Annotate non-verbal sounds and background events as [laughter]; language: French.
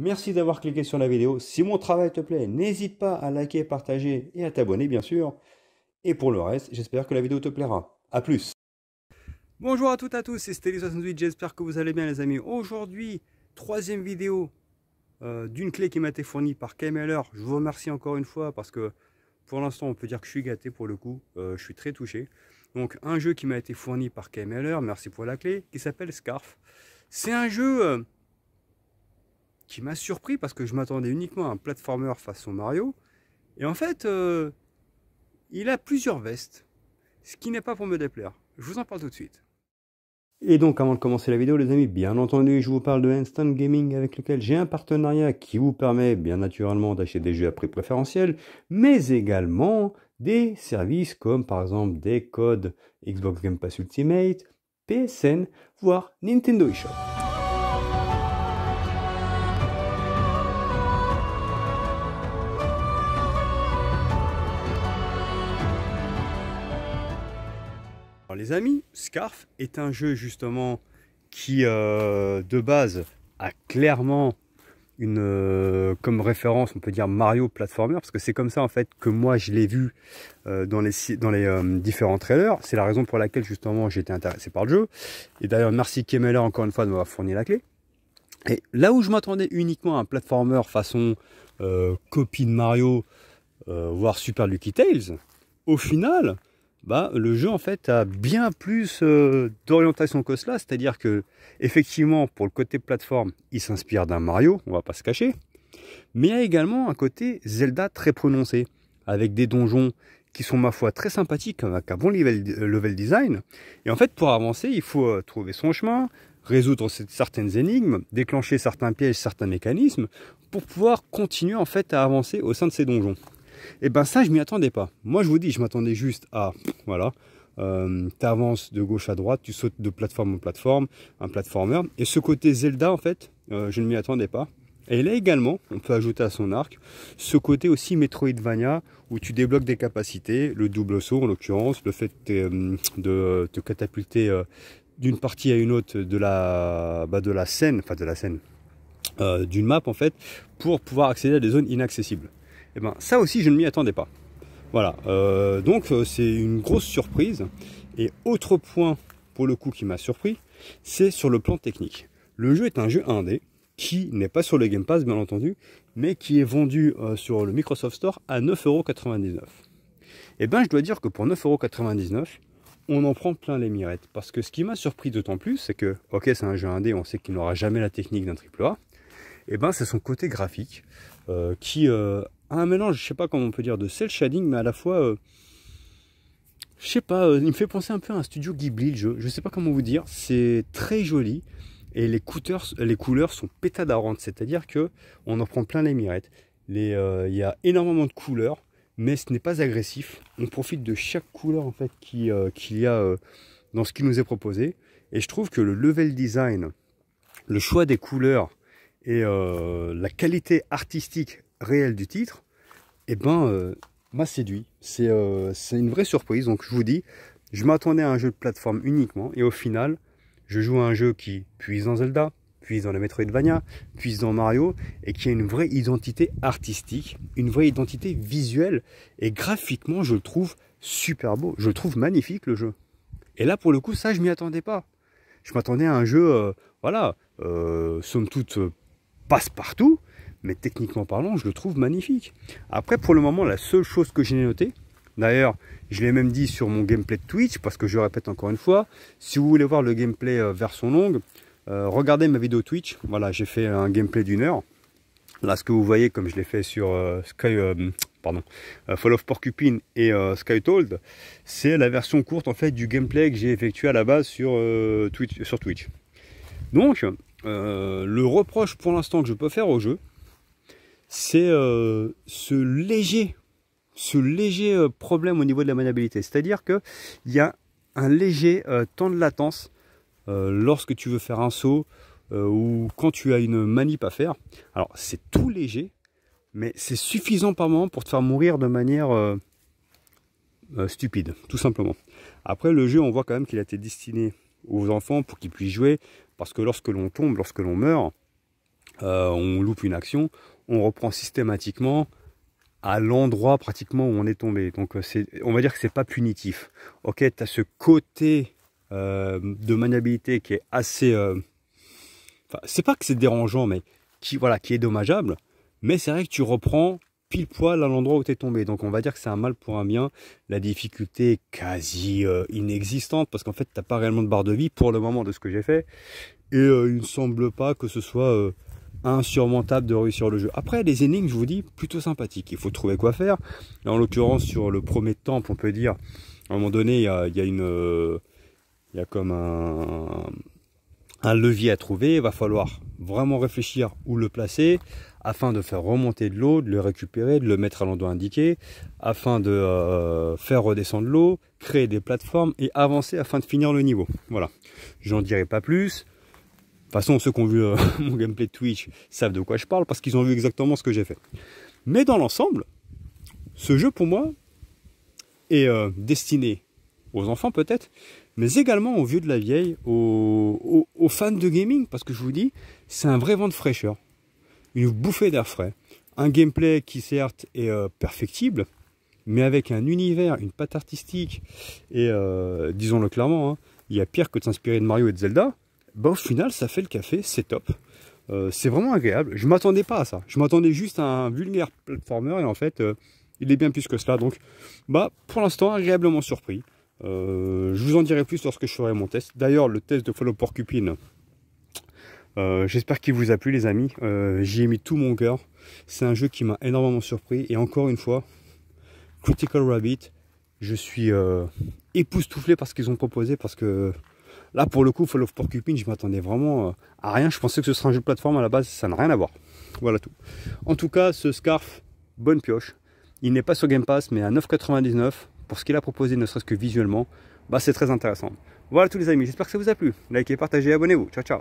Merci d'avoir cliqué sur la vidéo. Si mon travail te plaît, n'hésite pas à liker, partager et à t'abonner bien sûr. Et pour le reste, j'espère que la vidéo te plaira. A plus Bonjour à toutes et à tous, c'est Stélie68, j'espère que vous allez bien les amis. Aujourd'hui, troisième vidéo euh, d'une clé qui m'a été fournie par KMLR. Je vous remercie encore une fois parce que pour l'instant on peut dire que je suis gâté pour le coup, euh, je suis très touché. Donc un jeu qui m'a été fourni par KMLR, merci pour la clé, qui s'appelle Scarf. C'est un jeu... Euh, qui m'a surpris parce que je m'attendais uniquement à un platformer façon Mario. Et en fait, euh, il a plusieurs vestes, ce qui n'est pas pour me déplaire. Je vous en parle tout de suite. Et donc avant de commencer la vidéo les amis, bien entendu je vous parle de Instant Gaming avec lequel j'ai un partenariat qui vous permet bien naturellement d'acheter des jeux à prix préférentiel, mais également des services comme par exemple des codes Xbox Game Pass Ultimate, PSN, voire Nintendo eShop. les amis, Scarf est un jeu justement qui, euh, de base, a clairement une, euh, comme référence, on peut dire Mario Platformer, parce que c'est comme ça en fait que moi je l'ai vu euh, dans les, dans les différents trailers. C'est la raison pour laquelle justement j'étais intéressé par le jeu. Et d'ailleurs, merci Kemeler encore une fois de m'avoir fourni la clé. Et là où je m'attendais uniquement à un platformer façon copie de Mario, voire Super Lucky Tales, au final, bah, le jeu en fait a bien plus euh, d'orientation que cela, c'est-à-dire que effectivement pour le côté plateforme, il s'inspire d'un Mario, on va pas se cacher, mais il y a également un côté Zelda très prononcé, avec des donjons qui sont ma foi très sympathiques, avec un bon euh, level, design. Et en fait pour avancer, il faut euh, trouver son chemin, résoudre certaines énigmes, déclencher certains pièges, certains mécanismes, pour pouvoir continuer en fait à avancer au sein de ces donjons. Et eh ben ça, je m'y attendais pas. Moi, je vous dis, je m'attendais juste à, voilà, euh, tu avances de gauche à droite, tu sautes de plateforme en plateforme, un platformer. Et ce côté Zelda, en fait, euh, je ne m'y attendais pas. Et là également, on peut ajouter à son arc ce côté aussi Metroidvania où tu débloques des capacités, le double saut en l'occurrence, le fait euh, de te catapulter d'une partie à une autre de la, bah, de la scène, enfin de la scène, d'une map en fait, pour pouvoir accéder à des zones inaccessibles. Et eh ben, ça aussi, je ne m'y attendais pas. Voilà, euh, donc euh, c'est une grosse surprise. Et autre point pour le coup qui m'a surpris, c'est sur le plan technique. Le jeu est un jeu indé qui n'est pas sur le Game Pass bien entendu, mais qui est vendu euh, sur le Microsoft Store à 9,99€. Et bien je dois dire que pour 9,99€, on en prend plein les mirettes. Parce que ce qui m'a surpris d'autant plus, c'est que, ok c'est un jeu indé, on sait qu'il n'aura jamais la technique d'un AAA, et eh ben c'est son côté graphique qui un mélange, je sais pas comment on peut dire, de cel shading, mais à la fois, euh, je sais pas, euh, il me fait penser un peu à un studio Ghibli, le jeu. Je sais pas comment vous dire, c'est très joli et les, couteurs, les couleurs sont pétadarantes, c'est-à-dire que on en prend plein les mirettes. Euh, il y a énormément de couleurs, mais ce n'est pas agressif. On profite de chaque couleur en fait qu'il y a dans ce qui nous est proposé. Et je trouve que le level design, le choix des couleurs et la qualité artistique réel du titre, eh ben, euh, m'a séduit. Euh, c'est une vraie surprise. Donc je vous dis, je m'attendais à un jeu de plateforme uniquement, et au final, je joue à un jeu qui puise dans Zelda, puise dans la Metroidvania, puise dans Mario, et qui a une vraie identité artistique, une vraie identité visuelle, et graphiquement, je le trouve super beau, je le trouve magnifique le jeu. Et là, pour le coup, ça, je m'y attendais pas. Je m'attendais à un jeu, euh, voilà, somme toute, passe-partout, mais techniquement parlant, je le trouve magnifique. Après, pour le moment, la seule chose que j'ai noté d'ailleurs, je l'ai même dit sur mon gameplay de Twitch, parce que je répète encore une fois, si vous voulez voir le gameplay euh, version longue, euh, regardez ma vidéo Twitch. Voilà, j'ai fait un gameplay d'une heure. Là, ce que vous voyez, comme je l'ai fait sur euh, Sky, pardon, Fall of Porcupine et Skytold, c'est la version courte en fait du gameplay que j'ai effectué à la base sur, Twitch, sur Twitch. Donc, le reproche pour l'instant que je peux faire au jeu, c'est euh, ce léger, ce léger euh, problème au niveau de la maniabilité. C'est-à-dire qu'il y a un léger euh, temps de latence lorsque tu veux faire un saut ou quand tu as une manip à faire. Alors c'est tout léger, mais c'est suffisant par moment pour te faire mourir de manière stupide, tout simplement. Après le jeu, on voit quand même qu'il a été destiné aux enfants pour qu'ils puissent jouer, parce que lorsque l'on tombe, lorsque l'on meurt, on loupe une action, on reprend systématiquement à l'endroit pratiquement où on est tombé. Donc euh, on va dire que c'est pas punitif. Ok, tu as ce côté euh, de maniabilité qui est assez... Euh, c'est pas que c'est dérangeant, mais qui, voilà, qui est dommageable. Mais c'est vrai que tu reprends pile poil à l'endroit où tu es tombé. Donc on va dire que c'est un mal pour un bien. La difficulté est quasi inexistante parce qu'en fait, tu n'as pas réellement de barre de vie pour le moment de ce que j'ai fait. Et il ne semble pas que ce soit insurmontable de réussir le jeu. Après, les énigmes, je vous dis, plutôt sympathiques. Il faut trouver quoi faire. en l'occurrence, sur le premier temple, on peut dire, à un moment donné, il y a, une, euh, il y a comme un, levier à trouver. Il va falloir vraiment réfléchir où le placer afin de faire remonter de l'eau, de le récupérer, de le mettre à l'endroit indiqué, afin de euh, faire redescendre l'eau, créer des plateformes et avancer afin de finir le niveau. Voilà. J'en dirai pas plus toute façon, ceux qui ont vu euh, [laughs] mon gameplay de Twitch savent de quoi je parle parce qu'ils ont vu exactement ce que j'ai fait. Mais dans l'ensemble, ce jeu pour moi est euh, destiné aux enfants peut-être, mais également aux vieux de la vieille, aux, fans de gaming, parce que je vous dis, c'est un vrai vent de fraîcheur, une bouffée d'air frais, un gameplay qui certes est euh, perfectible, mais avec un univers, une patte artistique, et disons-le clairement, hein, il y a pire que de s'inspirer de Mario et de Zelda, bah, au final, ça fait le café, c'est top. Euh, c'est vraiment agréable. Je m'attendais pas à ça. Je m'attendais juste à un vulgaire platformer et en fait, euh, il est bien plus que cela. Donc, bah, pour l'instant, agréablement surpris. Euh, je vous en dirai plus lorsque je ferai mon test. D'ailleurs, le test de Follow Porcupine, j'espère qu'il vous a plu, les amis. J'y ai mis tout mon cœur. C'est un jeu qui m'a énormément surpris. Et encore une fois, Critical Rabbit, je suis époustouflé par ce qu'ils ont proposé parce que Là, pour le coup, Fall of Porcupine, je m'attendais vraiment euh, à rien. Je pensais que ce serait un jeu de plateforme à la base, ça n'a rien à voir. Voilà tout. En tout cas, ce scarf, bonne pioche. Il n'est pas sur Game Pass, mais à 9,99 pour ce qu'il a proposé, ne serait-ce que visuellement, bah c'est très intéressant. Voilà tous les amis, j'espère que ça vous a plu. Likez, partagez, abonnez-vous. Ciao, ciao.